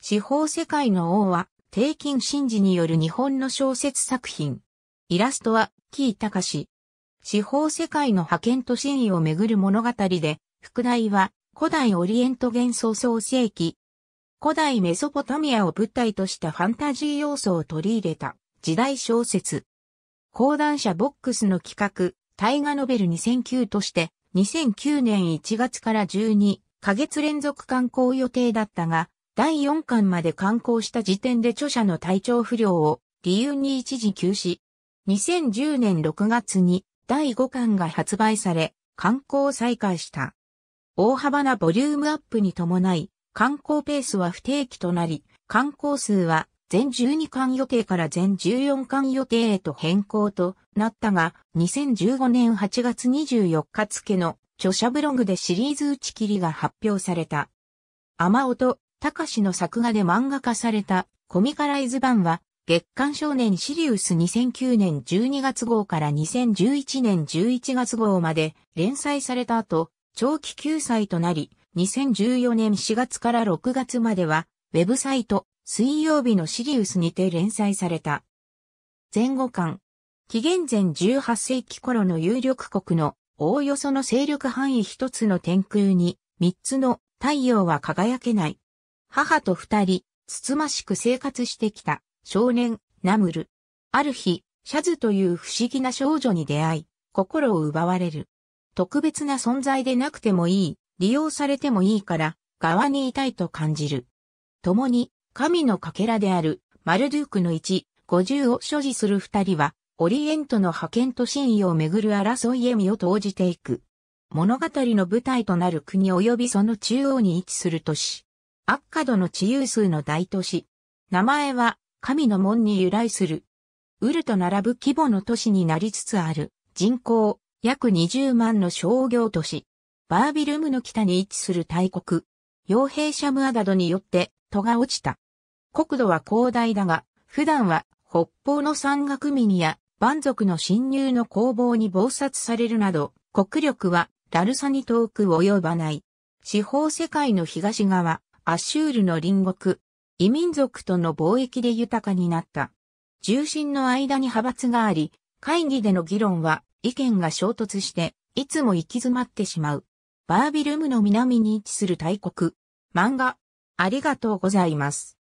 司法世界の王は、低金真治による日本の小説作品。イラストは、キーカシ。司法世界の派遣と真意をめぐる物語で、副題は、古代オリエント幻想創世記。古代メソポタミアを舞台としたファンタジー要素を取り入れた時代小説。講談社ボックスの企画、大河ノベル2009として、2009年1月から12ヶ月連続刊行予定だったが、第4巻まで刊行した時点で著者の体調不良を理由に一時休止。2010年6月に第5巻が発売され、刊行再開した。大幅なボリュームアップに伴い、刊行ペースは不定期となり、刊行数は全12巻予定から全14巻予定へと変更となったが、2015年8月24日付の著者ブログでシリーズ打ち切りが発表された。雨音、高志の作画で漫画化されたコミカライズ版は、月刊少年シリウス2009年12月号から2011年11月号まで連載された後、長期休載となり、2014年4月から6月までは、ウェブサイト、水曜日のシリウスにて連載された。前後間。紀元前18世紀頃の有力国のおおよその勢力範囲一つの天空に、三つの太陽は輝けない母と二人、つつましく生活してきた少年、ナムル。ある日、シャズという不思議な少女に出会い、心を奪われる。特別な存在でなくてもいい、利用されてもいいから、側にいたいと感じる。共に、神のかけらである、マルドゥークの1、50を所持する二人は、オリエントの派遣と真意をめぐる争いへ身を投じていく。物語の舞台となる国及びその中央に位置する都市、アッカドの地有数の大都市。名前は、神の門に由来する。ウルと並ぶ規模の都市になりつつある、人口、約20万の商業都市。バービルムの北に位置する大国。傭兵シャムアダドによって、戸が落ちた。国土は広大だが、普段は北方の山岳民や蛮族の侵入の攻防に暴殺されるなど、国力はラルサに遠く及ばない。四方世界の東側、アシュールの隣国、異民族との貿易で豊かになった。重心の間に派閥があり、会議での議論は意見が衝突して、いつも行き詰まってしまう。バービルムの南に位置する大国。漫画、ありがとうございます。